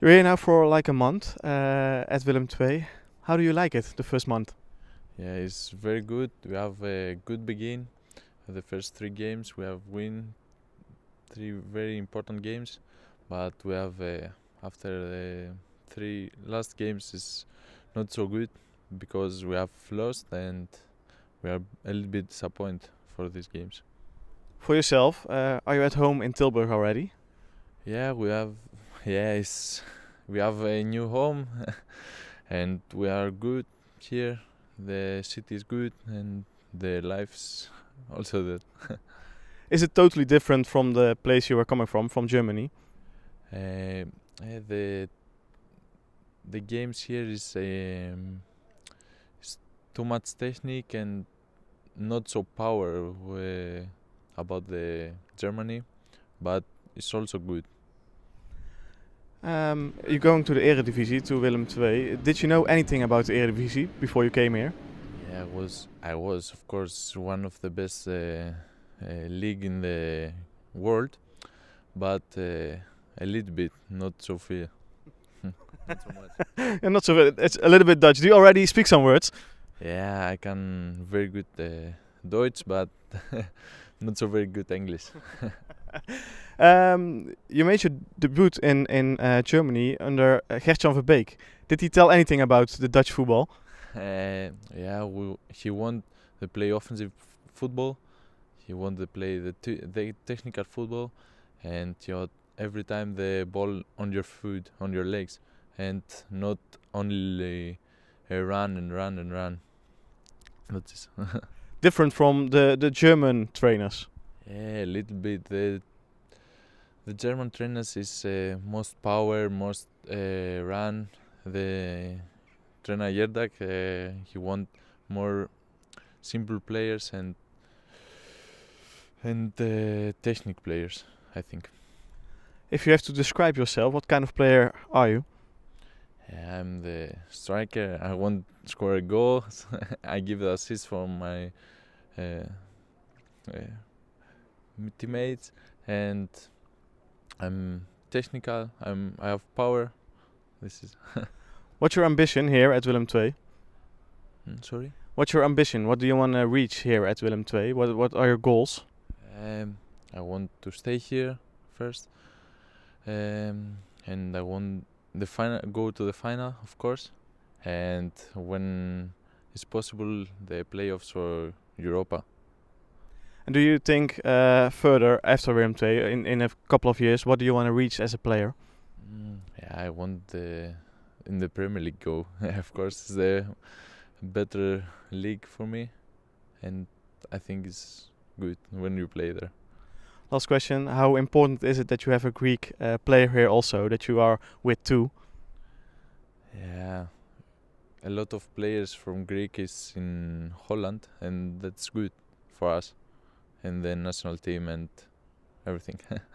You're here now for like a month uh, at Willem II. How do you like it, the first month? Yeah, it's very good. We have a good begin. The first three games we have win three very important games, but we have uh, after the uh, three last games is not so good because we have lost and we are a little bit disappointed for these games. For yourself, uh, are you at home in Tilburg already? Yeah, we have yes, we have a new home and we are good here. The city is good and the life's also good. is it totally different from the place you were coming from, from Germany? Uh, eh, the the games here is um, too much technique and not so power uh, about the Germany, but it's also good. Um, you're going to the Eredivisie, to Willem II. Did you know anything about the Eredivisie before you came here? Yeah, I was. I was, of course, one of the best uh, uh, league in the world, but uh, a little bit, not so far. not so much. not so. It's a little bit Dutch. Do you already speak some words? Yeah, I can very good uh, Deutsch, but not so very good English. Um, you made your debut in in uh, Germany under uh, Gertjan Verbeek. Did he tell anything about the Dutch football? Uh, eh, yeah, we, he want to play offensive football. He want to play the, the technical football, and you know, every time the ball on your foot, on your legs, and not only uh, run and run and run. That is different from the the German trainers a little bit. The, the German trainers is uh, most power, most uh, run. The trainer Yerdak, uh, he want more simple players and and uh, technique players, I think. If you have to describe yourself, what kind of player are you? I'm the striker. I want to score a goal. I give the assist for my uh, uh, teammates and I'm technical. I'm I have power. This is. What's your ambition here at Willem II? Mm, sorry. What's your ambition? What do you want to reach here at Willem II? What What are your goals? Um, I want to stay here first, um, and I want the final go to the final, of course, and when it's possible, the playoffs for Europa. And do you think uh, further after M2 in in a couple of years, what do you want to reach as a player? Mm, yeah, I want the in the Premier League go. of course, it's the better league for me, and I think it's good when you play there. Last question: How important is it that you have a Greek uh, player here also that you are with two? Yeah, a lot of players from Greek is in Holland, and that's good for us in the national team and everything.